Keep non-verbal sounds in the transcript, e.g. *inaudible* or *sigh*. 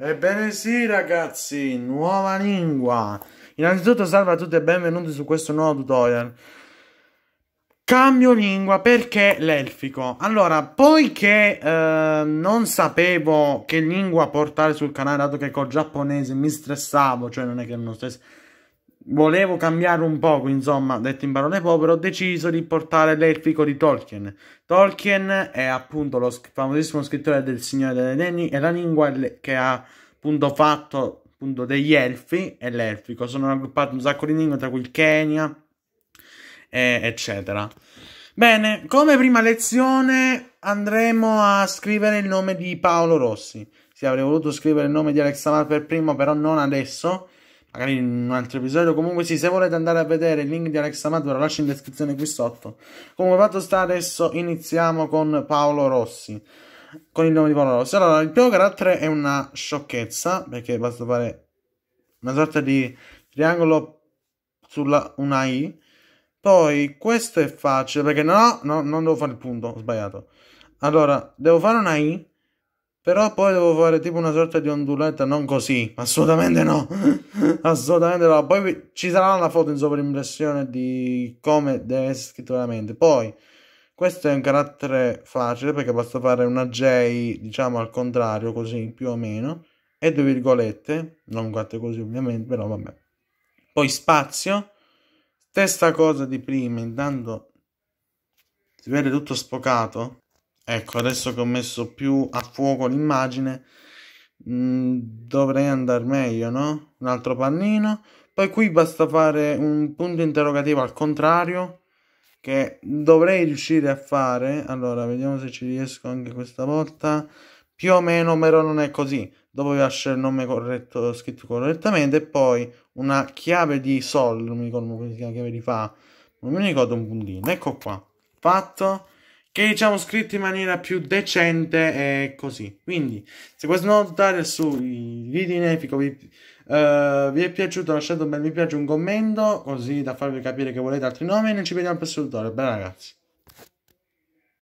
Ebbene sì ragazzi, nuova lingua. Innanzitutto salve a tutti e benvenuti su questo nuovo tutorial. Cambio lingua perché l'elfico. Allora, poiché eh, non sapevo che lingua portare sul canale, dato che col giapponese mi stressavo, cioè non è che non stesse volevo cambiare un poco, insomma, detto in parole povere, ho deciso di portare l'elfico di Tolkien. Tolkien è appunto lo famosissimo scrittore del Signore delle Anelli e la lingua che ha appunto fatto appunto degli elfi e l'elfico. Sono raggruppati un sacco di lingue, tra cui il Kenya, e, eccetera. Bene, come prima lezione andremo a scrivere il nome di Paolo Rossi. Si sì, avrei voluto scrivere il nome di Alex Samar per primo, però non adesso magari in un altro episodio. Comunque sì, se volete andare a vedere il link di Alex Amato ve lo lascio in descrizione qui sotto. Comunque fatto sta, adesso iniziamo con Paolo Rossi. Con il nome di Paolo Rossi. Allora, il primo carattere è una sciocchezza, perché basta fare una sorta di triangolo sulla una I. Poi questo è facile, perché no, no, non devo fare il punto, ho sbagliato. Allora, devo fare una I però poi devo fare tipo una sorta di onduletta, non così, assolutamente no, *laughs* assolutamente no. Poi ci sarà una foto in sovraimpressione di come deve essere scritto veramente. Poi, questo è un carattere facile perché basta fare una J, diciamo al contrario, così più o meno, e due virgolette, non fatte così ovviamente, però vabbè. Poi spazio, stessa cosa di prima, intanto si vede tutto sfocato. Ecco, adesso che ho messo più a fuoco l'immagine, mm, dovrei andare meglio, no? Un altro pannino. Poi qui basta fare un punto interrogativo al contrario, che dovrei riuscire a fare. Allora, vediamo se ci riesco anche questa volta. Più o meno, però non è così. Dopo vi lascio il nome corretto, scritto correttamente. e Poi una chiave di sol, non mi ricordo come si chiama, chiave di fa. Non mi ricordo un puntino. Ecco qua. Fatto che diciamo scritto in maniera più decente e così. Quindi, se questo notare sui video in epico vi, uh, vi, è piaciuto, lasciate un bel mi piace, un commento, così da farvi capire che volete altri nomi e noi ci vediamo al prossimo tutorial. Bella ragazzi.